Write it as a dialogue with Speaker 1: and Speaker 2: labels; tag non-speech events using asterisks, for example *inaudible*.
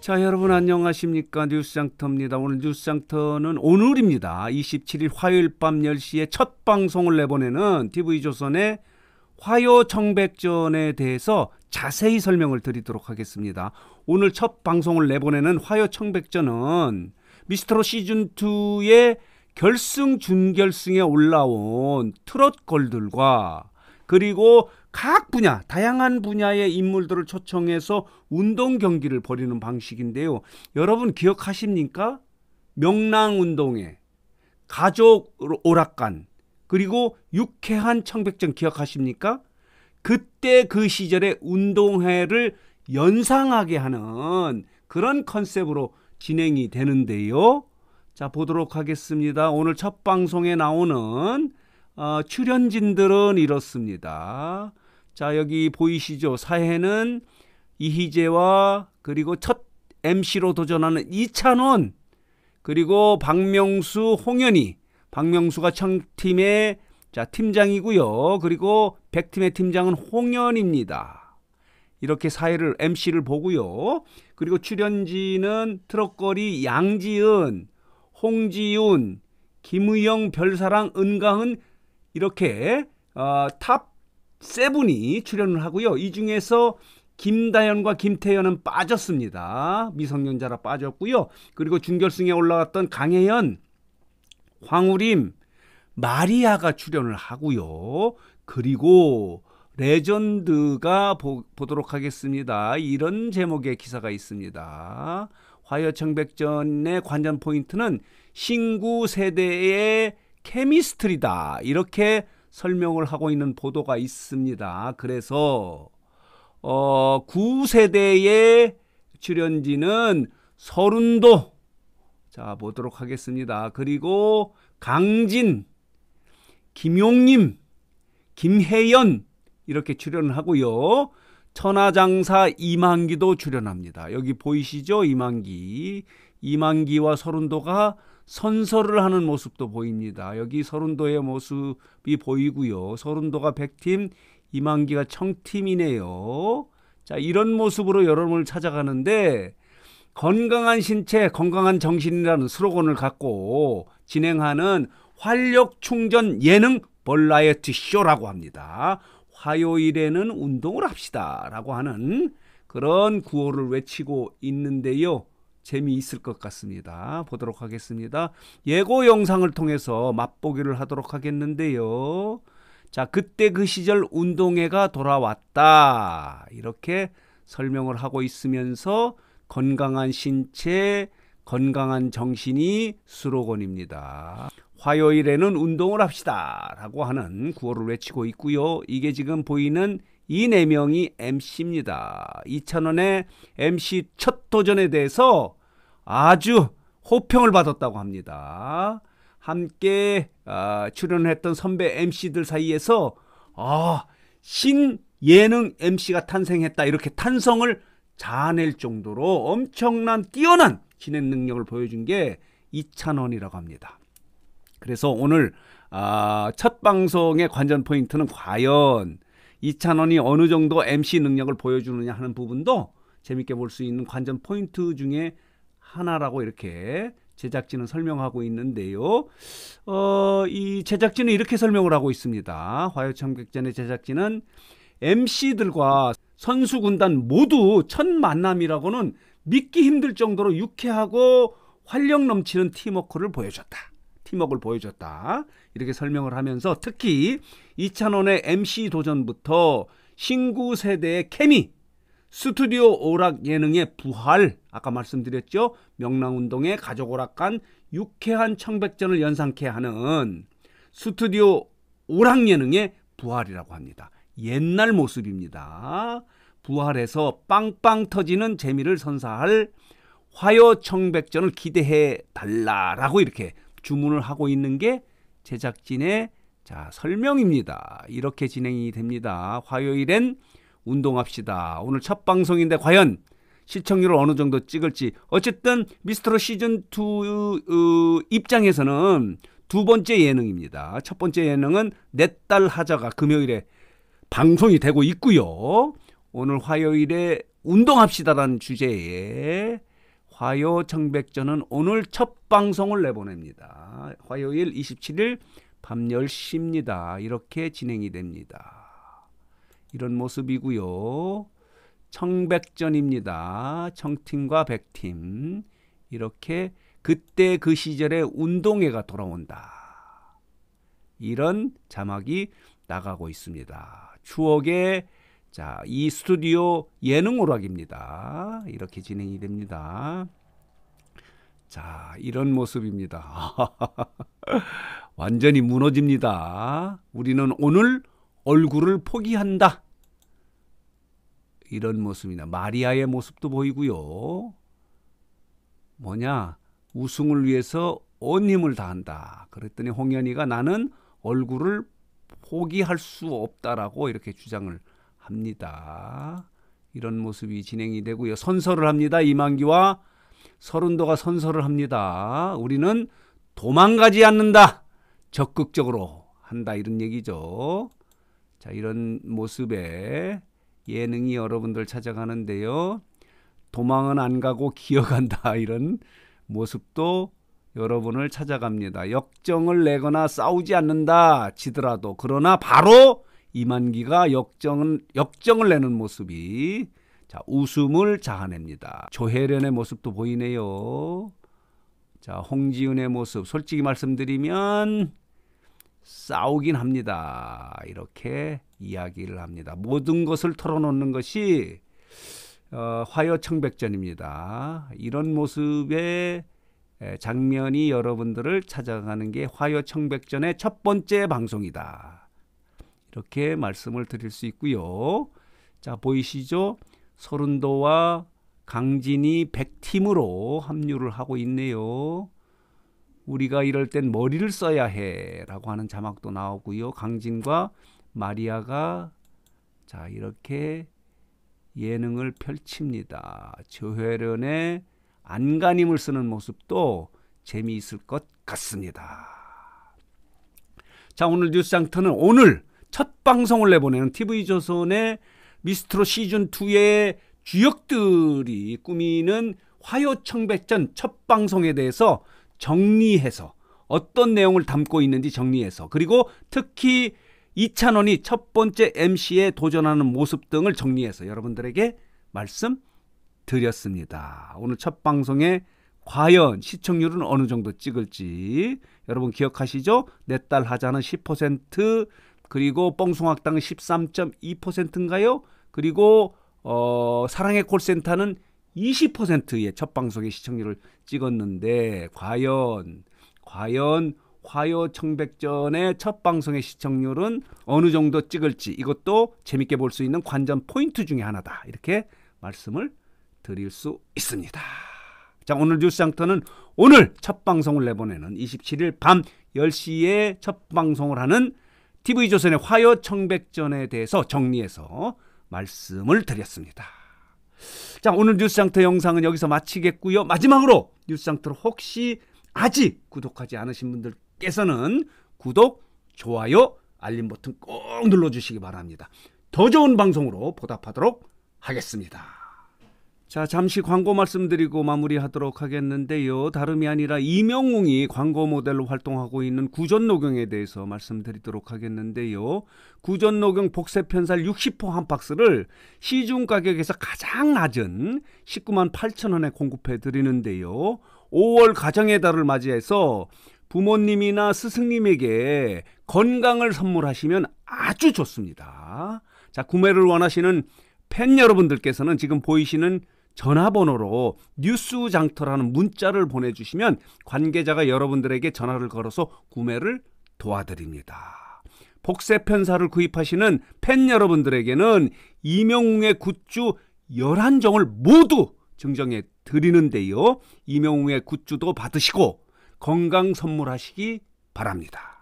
Speaker 1: 자, 여러분 안녕하십니까? 뉴스장터입니다. 오늘 뉴스장터는 오늘입니다. 27일 화요일 밤 10시에 첫 방송을 내보내는 TV조선의 화요 청백전에 대해서 자세히 설명을 드리도록 하겠습니다. 오늘 첫 방송을 내보내는 화요 청백전은 미스터로 시즌 2의 결승 준결승에 올라온 트롯 걸들과 그리고 각 분야, 다양한 분야의 인물들을 초청해서 운동 경기를 벌이는 방식인데요. 여러분 기억하십니까? 명랑 운동회, 가족 오락관, 그리고 육해한 청백전 기억하십니까? 그때 그 시절의 운동회를 연상하게 하는 그런 컨셉으로 진행이 되는데요. 자, 보도록 하겠습니다. 오늘 첫 방송에 나오는 어, 출연진들은 이렇습니다. 자, 여기 보이시죠? 사회는 이희재와 그리고 첫 MC로 도전하는 이찬원 그리고 박명수, 홍현희. 박명수가 청팀의 자, 팀장이고요. 그리고 백팀의 팀장은 홍현입니다. 이렇게 사회를 MC를 보고요. 그리고 출연진은 트럭거리 양지은, 홍지윤, 김우영, 별사랑, 은가은, 이렇게 어, 탑7이 출연을 하고요. 이 중에서 김다현과 김태연은 빠졌습니다. 미성년자라 빠졌고요. 그리고 준결승에 올라왔던 강혜연, 황우림, 마리아가 출연을 하고요. 그리고 레전드가 보, 도록 하겠습니다. 이런 제목의 기사가 있습니다. 화요청백전의 관전 포인트는 신구 세대의 케미스트리다. 이렇게 설명을 하고 있는 보도가 있습니다. 그래서 어, 9세대의 출연진은 서른도 자 보도록 하겠습니다. 그리고 강진, 김용님, 김혜연 이렇게 출연을 하고요. 천하장사 이만기도 출연합니다. 여기 보이시죠? 이만기. 이만기와 서른도가 선서를 하는 모습도 보입니다. 여기 서른도의 모습이 보이고요. 서른도가 100팀, 이만기가 청팀이네요. 자, 이런 모습으로 여러분을 찾아가는데 건강한 신체, 건강한 정신이라는 슬로건을 갖고 진행하는 활력 충전 예능 벌라이어티 쇼라고 합니다. 화요일에는 운동을 합시다라고 하는 그런 구호를 외치고 있는데요. 재미있을 것 같습니다. 보도록 하겠습니다. 예고 영상을 통해서 맛보기를 하도록 하겠는데요. 자, 그때 그 시절 운동회가 돌아왔다. 이렇게 설명을 하고 있으면서 건강한 신체, 건강한 정신이 수로건입니다. 화요일에는 운동을 합시다. 라고 하는 구호를 외치고 있고요. 이게 지금 보이는 이네 명이 MC입니다. 이찬원의 MC 첫 도전에 대해서 아주 호평을 받았다고 합니다. 함께 아, 출연했던 선배 MC들 사이에서 아, 신 예능 MC가 탄생했다 이렇게 탄성을 자아낼 정도로 엄청난 뛰어난 진행 능력을 보여준 게 이찬원이라고 합니다. 그래서 오늘 아, 첫 방송의 관전 포인트는 과연 이찬원이 어느 정도 MC 능력을 보여주느냐 하는 부분도 재밌게 볼 수 있는 관전 포인트 중에 하나라고 이렇게 제작진은 설명하고 있는데요. 어, 이 제작진은 이렇게 설명을 하고 있습니다. 화요청객전의 제작진은 MC들과 선수 군단 모두 첫 만남이라고는 믿기 힘들 정도로 유쾌하고 활력 넘치는 팀워크를 보여줬다. 팀웍을 보여줬다. 이렇게 설명을 하면서 특히 이찬원의 MC 도전부터 신구 세대의 케미, 스튜디오 오락 예능의 부활, 아까 말씀드렸죠. 명랑운동의 가족 오락관 유쾌한 청백전을 연상케 하는 스튜디오 오락 예능의 부활이라고 합니다. 옛날 모습입니다. 부활해서 빵빵 터지는 재미를 선사할 화요 청백전을 기대해 달라라고 이렇게 주문을 하고 있는 게 제작진의 자, 설명입니다. 이렇게 진행이 됩니다. 화요일엔 운동합시다. 오늘 첫 방송인데 과연 시청률을 어느 정도 찍을지. 어쨌든 미스터로 시즌2 어, 입장에서는 두 번째 예능입니다. 첫 번째 예능은 넷달 하자가 금요일에 방송이 되고 있고요. 오늘 화요일에 운동합시다라는 주제에 화요 청백전은 오늘 첫 방송을 내보냅니다. 화요일 27일 밤 10시입니다. 이렇게 진행이 됩니다. 이런 모습이고요. 청백전입니다. 청팀과 백팀 이렇게 그때 그 시절의 운동회가 돌아온다. 이런 자막이 나가고 있습니다. 추억의 자, 이 스튜디오 예능 오락입니다. 이렇게 진행이 됩니다. 자, 이런 모습입니다. *laughs* 완전히 무너집니다. 우리는 오늘 얼굴을 포기한다. 이런 모습이나 마리아의 모습도 보이고요. 뭐냐? 우승을 위해서 온 힘을 다한다. 그랬더니 홍현이가 나는 얼굴을 포기할 수 없다라고 이렇게 주장을 합니다. 이런 모습이 진행이 되고요. 선서를 합니다. 이만기와 서른도가 선서를 합니다. 우리는 도망가지 않는다. 적극적으로 한다. 이런 얘기죠. 자, 이런 모습에 예능이 여러분들 찾아가는데요. 도망은 안 가고 기어간다. *laughs* 이런 모습도 여러분을 찾아갑니다. 역정을 내거나 싸우지 않는다. 지더라도. 그러나 바로 이만기가 역정은 역정을 내는 모습이 자, 웃음을 자아냅니다. 조혜련의 모습도 보이네요. 자, 홍지윤의 모습 솔직히 말씀드리면 싸우긴 합니다. 이렇게 이야기를 합니다. 모든 것을 털어놓는 것이 어, 화요청백전입니다. 이런 모습의 장면이 여러분들을 찾아가는 게 화요청백전의 첫 번째 방송이다. 이렇게 말씀을 드릴 수 있고요. 자, 보이시죠? 서른도와 강진이 100팀으로 합류를 하고 있네요. 우리가 이럴 땐 머리를 써야 해 라고 하는 자막도 나오고요. 강진과 마리아가 자 이렇게 예능을 펼칩니다. 조혜련의 안간힘을 쓰는 모습도 재미있을 것 같습니다. 자 오늘 뉴스 장터는 오늘 첫 방송을 내보내는 TV조선의 미스트로 시즌 2의 주역들이 꾸미는 화요청백전 첫 방송에 대해서 정리해서 어떤 내용을 담고 있는지 정리해서 그리고 특히 이찬원이 첫 번째 MC에 도전하는 모습 등을 정리해서 여러분들에게 말씀드렸습니다. 오늘 첫 방송에 과연 시청률은 어느 정도 찍을지 여러분 기억하시죠? 내 딸 하자는 10% 그리고 뽕송악당 13.2%인가요? 그리고 어, 사랑의 콜센터는 20%의 첫 방송의 시청률을 찍었는데 과연 과연 화요 청백전의 첫 방송의 시청률은 어느 정도 찍을지 이것도 재밌게 볼 수 있는 관전 포인트 중의 하나다 이렇게 말씀을 드릴 수 있습니다. 자 오늘 뉴스 장터는 오늘 첫 방송을 내보내는 27일 밤 10시에 첫 방송을 하는 TV조선의 화요청백전에 대해서 정리해서 말씀을 드렸습니다. 자, 오늘 뉴스상터 영상은 여기서 마치겠고요. 마지막으로 뉴스상터를 혹시 아직 구독하지 않으신 분들께서는 구독, 좋아요, 알림 버튼 꼭 눌러주시기 바랍니다. 더 좋은 방송으로 보답하도록 하겠습니다. 자, 잠시 광고 말씀드리고 마무리하도록 하겠는데요. 다름이 아니라 이명웅이 광고 모델로 활동하고 있는 구전녹용에 대해서 말씀드리도록 하겠는데요. 구전 녹용 복세편살 60호 한 박스를 시중 가격에서 가장 낮은 19만 8천 원에 공급해 드리는데요. 5월 가정의 달을 맞이해서 부모님이나 스승님에게 건강을 선물하시면 아주 좋습니다. 자, 구매를 원하시는 팬 여러분들께서는 지금 보이시는 전화번호로 뉴스 장터라는 문자를 보내주시면 관계자가 여러분들에게 전화를 걸어서 구매를 도와드립니다. 복세 편사를 구입하시는 팬 여러분들에게는 이명웅의 굿즈 11종을 모두 증정해 드리는데요. 이명웅의 굿즈도 받으시고 건강 선물하시기 바랍니다.